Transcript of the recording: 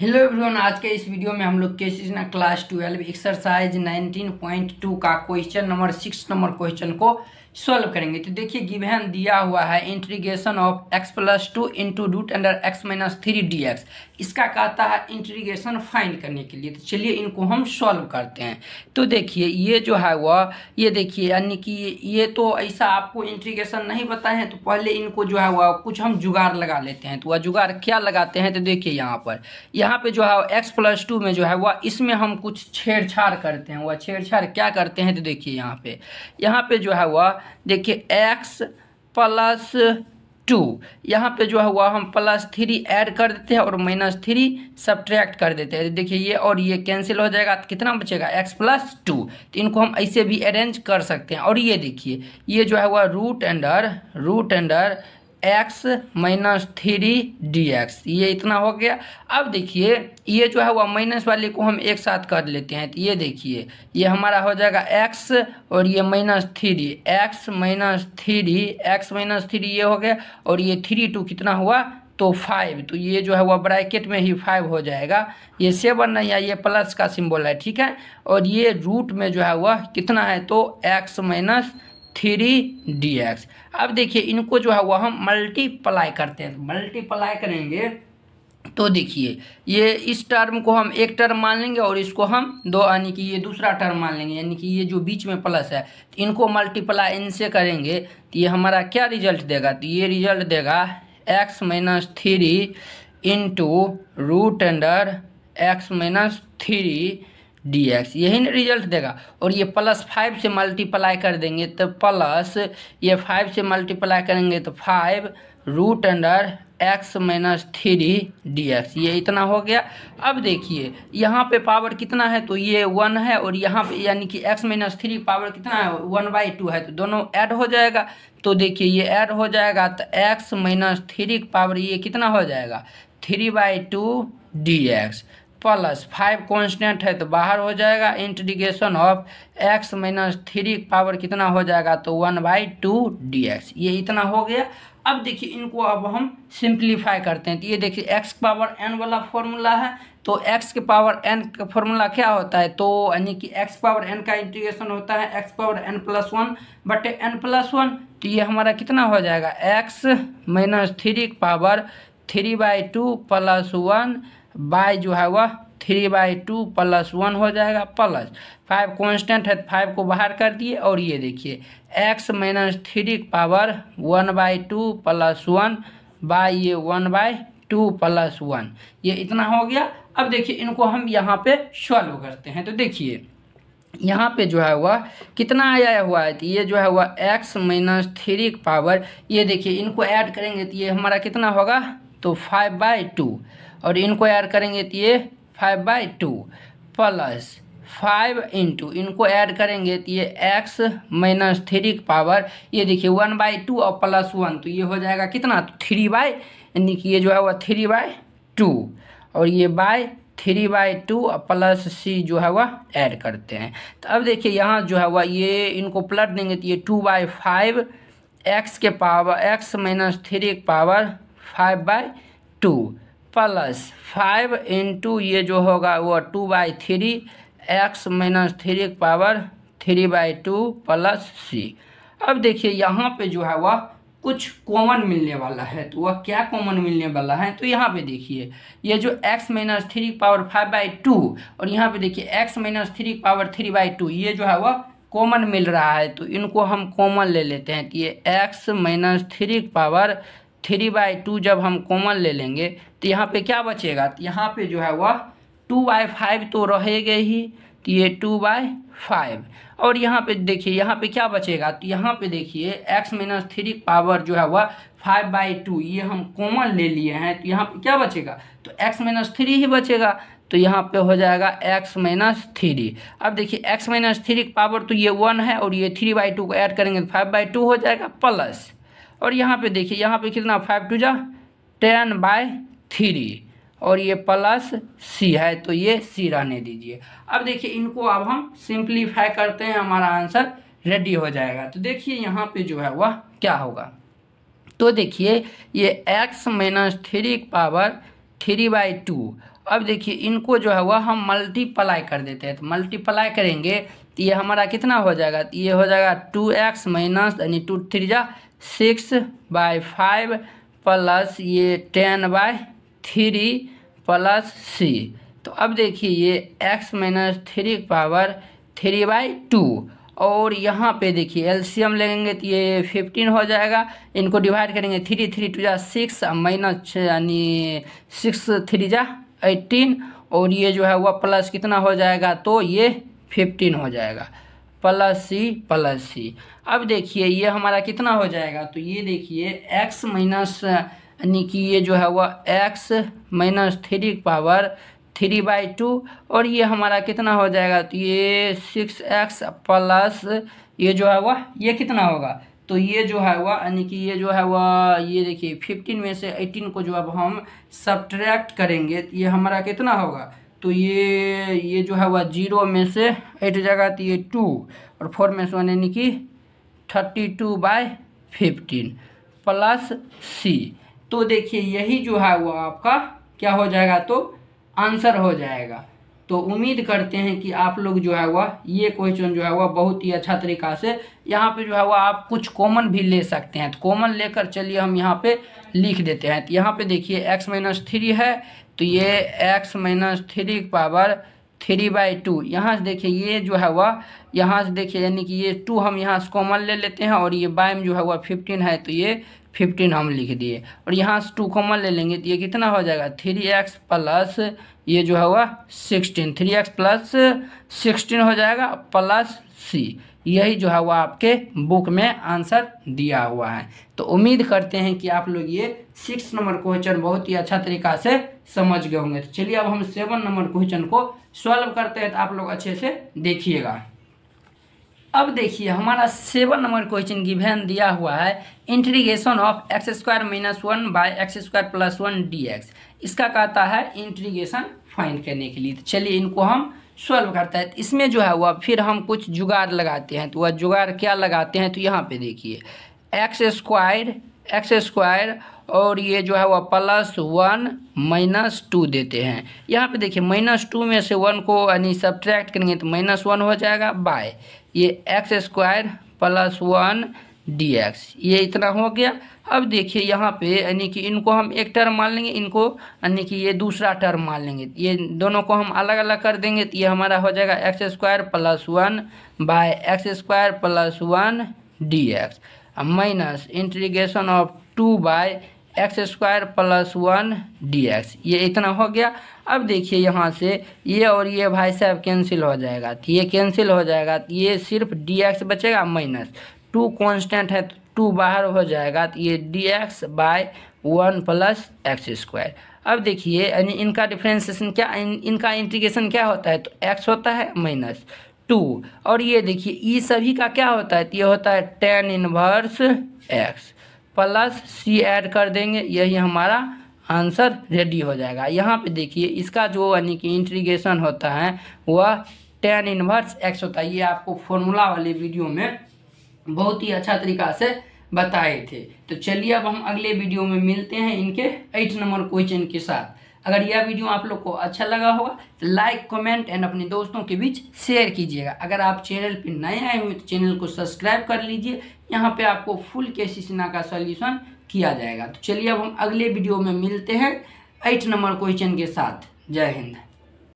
hello everyone आज के इस वीडियो में हम लोग केसेस ना क्लास ट्वेल्व एक्सरसाइज 19.2 का question number six number question को सॉल्व करेंगे तो देखिए गिवन दिया हुआ है integration of x plus two into root under x minus three d x इसका कहता है इंट्रीगेशन फाइंड करने के लिए तो चलिए इनको हम सॉल्व करते हैं तो देखिए ये जो है वह ये देखिए यानी कि ये तो ऐसा आपको इंट्रीगेशन नहीं बताए तो पहले इनको जो है वह कुछ हम जुगाड़ लगा लेते हैं तो वह जुगाड़ क्या लगाते हैं तो देखिए यहाँ पर यहाँ पर जो है एक्स प्लस टू में जो है वह इसमें हम कुछ छेड़छाड़ करते हैं वह छेड़छाड़ क्या करते हैं तो देखिए यहाँ पे यहाँ पे जो है वह देखिए एक्स प्लस टू यहाँ पे जो है हुआ हम प्लस थ्री ऐड कर देते हैं और माइनस थ्री सब्ट्रैक्ट कर देते हैं देखिए ये और ये कैंसिल हो जाएगा तो कितना बचेगा एक्स प्लस टू तो इनको हम ऐसे भी अरेंज कर सकते हैं और ये देखिए ये जो है हुआ root under root under x minus three d x ये इतना हो गया अब देखिए ये जो है वह माइनस वाले को हम एक साथ कर लेते हैं तो ये देखिए ये हमारा हो जाएगा एक्स और ये minus three x minus three x minus three ये हो गया और ये थ्री टू कितना हुआ तो फाइव तो ये जो है वह ब्रैकेट में ही फाइव हो जाएगा ये सेवन नहीं है ये प्लस का सिंबल है ठीक है और ये रूट में जो है वह कितना है तो x minus three d x अब देखिए इनको जो है वह हम मल्टीप्लाई करते हैं मल्टीप्लाई करेंगे तो देखिए ये इस टर्म को हम एक टर्म मान लेंगे और इसको हम दो यानी कि ये दूसरा टर्म मान लेंगे यानी कि ये जो बीच में प्लस है तो इनको मल्टीप्लाई इनसे करेंगे तो ये हमारा क्या रिजल्ट देगा तो ये रिजल्ट देगा x minus three into root under x minus three d x यही ना रिजल्ट देगा और ये प्लस फाइव से मल्टीप्लाई कर देंगे तो प्लस ये फाइव से मल्टीप्लाई करेंगे तो five root under x minus three d x ये इतना हो गया अब देखिए यहाँ पे पावर कितना है तो ये वन है और यहाँ पे यानी कि एक्स माइनस थ्री पावर कितना है वन बाई टू है तो दोनों ऐड हो जाएगा तो देखिए ये ऐड हो जाएगा तो एक्स माइनस थ्री पावर ये कितना हो जाएगा three by two d x plus five constant है तो बाहर हो जाएगा integration of x minus three power कितना हो जाएगा तो one by two d x ये इतना हो गया अब देखिए इनको अब हम सिंप्लीफाई करते हैं तो ये देखिए एक्स पावर एन वाला फॉर्मूला है तो एक्स के पावर एन का फॉर्मूला क्या होता है तो यानी कि एक्स पावर एन का इंटीग्रेशन होता है x power n plus one बटे एन प्लस वन तो ये हमारा कितना हो जाएगा x minus three power three by two plus one by जो है वह three by two plus one हो जाएगा प्लस फाइव कॉन्स्टेंट है फाइव को बाहर कर दिए और ये देखिए x minus three power one by two plus one by ये one by two plus one ये इतना हो गया अब देखिए इनको हम यहाँ पे सॉल्व करते हैं तो देखिए यहाँ पे जो है हुआ कितना आया हुआ है तो ये जो है हुआ एक्स माइनस थ्री पावर ये देखिए इनको ऐड करेंगे तो ये हमारा कितना होगा तो फाइव बाई टू और इनको ऐड करेंगे तो ये five by two plus five into इनको ऐड करेंगे तो ये एक्स माइनस थ्री की पावर ये देखिए वन बाई टू और प्लस वन तो ये हो जाएगा कितना तो थ्री बाई यानी कि ये जो है वह थ्री बाई टू और ये बाय थ्री बाई टू और प्लस सी जो है वह ऐड करते हैं तो अब देखिए यहाँ जो है वह ये इनको प्लट देंगे तो ये टू बाई फाइव एक्स के पावर एक्स माइनस थ्री की power five by two plus five into ये जो होगा वो two by three x minus three power three by two plus c अब देखिए यहाँ पे जो है वह कुछ कॉमन मिलने वाला है तो वह क्या कॉमन मिलने वाला है तो यहाँ पे देखिए ये जो x minus three power five by two और यहाँ पे देखिए x minus three power three by two ये जो है वह कॉमन मिल रहा है तो इनको हम कॉमन ले लेते हैं कि तो ये x minus three power three by two जब हम कॉमन ले लेंगे तो यहाँ पे क्या बचेगा तो यहाँ पे जो है वह टू बाई फाइव तो रहेगा ही तो ये टू बाई फाइव और यहाँ पे देखिए यहाँ पे क्या बचेगा तो यहाँ पे देखिए एक्स माइनस थ्री पावर जो है वह फाइव बाई टू ये हम कॉमन ले लिए हैं तो यहाँ पे क्या बचेगा तो एक्स माइनस थ्री ही बचेगा तो यहाँ पे हो जाएगा x माइनस थ्री अब देखिए x माइनस थ्री की पावर तो ये वन है और ये थ्री बाई टू को ऐड करेंगे तो फाइव बाई टू हो जाएगा प्लस और यहाँ पे देखिए यहाँ पे कितना फाइव टू जा टेन बाय थ्री और ये प्लस सी है तो ये सी रहने दीजिए अब देखिए इनको अब हम सिंप्लीफाई करते हैं हमारा आंसर रेडी हो जाएगा तो देखिए यहाँ पे जो है वह क्या होगा तो देखिए ये x minus three power three by two अब देखिए इनको जो है वह हम मल्टीप्लाई कर देते हैं तो मल्टीप्लाई करेंगे तो ये हमारा कितना हो जाएगा तो ये हो जाएगा टू एक्स माइनस यानी टू थ्री जा सिक्स बाय फाइव प्लस ये ten by three plus c तो अब देखिए ये x minus three power three by two और यहाँ पे देखिए एलसीएम लेंगे तो ये फिफ्टीन हो जाएगा इनको डिवाइड करेंगे थ्री थ्री टू जा सिक्स माइनस यानी सिक्स थ्री जा एटीन और ये जो है वह प्लस कितना हो जाएगा तो ये फिफ्टीन हो जाएगा प्लस सी प्लस सी अब देखिए ये हमारा कितना हो जाएगा तो ये देखिए एक्स माइनस यानी कि ये जो है वह x minus three power three by two और ये हमारा कितना हो जाएगा तो ये सिक्स एक्स प्लस ये जो है वह ये कितना होगा तो ये जो है वह यानी कि ये जो है वह ये देखिए फिफ्टीन में से एटीन को जो अब हम सब्ट्रैक्ट करेंगे तो ये हमारा कितना होगा तो ये ये जो है वह जीरो में से एट जाएगा तो ये टू और फोर में से वन यानी कि thirty two by fifteen plus c तो देखिए यही जो है वह आपका क्या हो जाएगा तो आंसर हो जाएगा तो उम्मीद करते हैं कि आप लोग जो है वह ये क्वेश्चन जो है वह बहुत ही अच्छा तरीका से यहाँ पे जो है वह आप कुछ कॉमन भी ले सकते हैं तो कॉमन लेकर चलिए हम यहाँ पे लिख देते हैं तो यहाँ पे देखिए एक्स माइनस थ्री है तो ये x minus three power three by two यहाँ से देखिए ये जो है वह यहाँ से देखिए यानी कि ये टू हम यहाँ से कॉमन ले लेते हैं और ये बाय जो है वह फिफ्टीन है तो ये फिफ्टीन हम लिख दिए और यहाँ से टू कॉमन ले लेंगे तो ये कितना हो जाएगा थ्री एक्स प्लस ये जो है हुआ sixteen three x plus sixteen हो जाएगा प्लस सी यही जो है वह आपके बुक में आंसर दिया हुआ है तो उम्मीद करते हैं कि आप लोग ये सिक्स नंबर क्वेश्चन बहुत ही अच्छा तरीका से समझ गए होंगे तो चलिए अब हम सेवन नंबर क्वेश्चन को सॉल्व करते हैं तो आप लोग अच्छे से देखिएगा अब देखिए हमारा सेवन नंबर क्वेश्चन गिवेन दिया हुआ है integration of x square minus one by x square plus one d x इसका कहता है इंट्रीगेशन फाइंड करने के लिए तो चलिए इनको हम सॉल्व करते हैं इसमें जो है वह फिर हम कुछ जुगाड़ लगाते हैं तो वह जुगाड़ क्या लगाते हैं तो यहाँ पे देखिए एक्स स्क्वायर एक्स स्क्वायर और ये जो है वह प्लस वन माइनस टू देते हैं यहाँ पे देखिए माइनस टू में से वन को यानी सब्ट्रैक्ट करेंगे तो माइनस वन हो जाएगा बाय ये x square plus one d x ये इतना हो गया अब देखिए यहाँ पे यानी कि इनको हम एक टर्म मान लेंगे इनको यानी कि ये दूसरा टर्म मान लेंगे ये दोनों को हम अलग अलग कर देंगे तो ये हमारा हो जाएगा x square plus one by x square plus one d x minus integration of two by x square plus one d x ये इतना हो गया अब देखिए यहाँ से ये और ये भाई साहब कैंसिल हो जाएगा तो ये कैंसिल हो जाएगा तो ये सिर्फ डी एक्स बचेगा माइनस टू कॉन्स्टेंट है तो टू बाहर हो जाएगा तो ये d x by one plus x square अब देखिए यानी इनका डिफ्रेंसिएशन क्या इन, इनका इंटीग्रेशन क्या होता है तो एक्स होता है माइनस टू और ये देखिए ये सभी का क्या होता है तो ये होता है tan inverse x plus c add कर देंगे यही हमारा आंसर रेडी हो जाएगा यहाँ पे देखिए इसका जो यानी कि इंट्रीगेशन होता है वह टेन इन्वर्स एक्स होता है ये आपको फॉर्मूला वाले वीडियो में बहुत ही अच्छा तरीका से बताए थे तो चलिए अब हम अगले वीडियो में मिलते हैं इनके एट नंबर क्वेश्चन के साथ अगर यह वीडियो आप लोग को अच्छा लगा होगा तो लाइक कमेंट एंड अपने दोस्तों के बीच शेयर कीजिएगा अगर आप चैनल पर नए आए हुए तो चैनल को सब्सक्राइब कर लीजिए यहाँ पे आपको फुल केसिसना का सॉल्यूशन किया जाएगा तो चलिए अब हम अगले वीडियो में मिलते हैं एट नंबर क्वेश्चन के साथ जय हिंद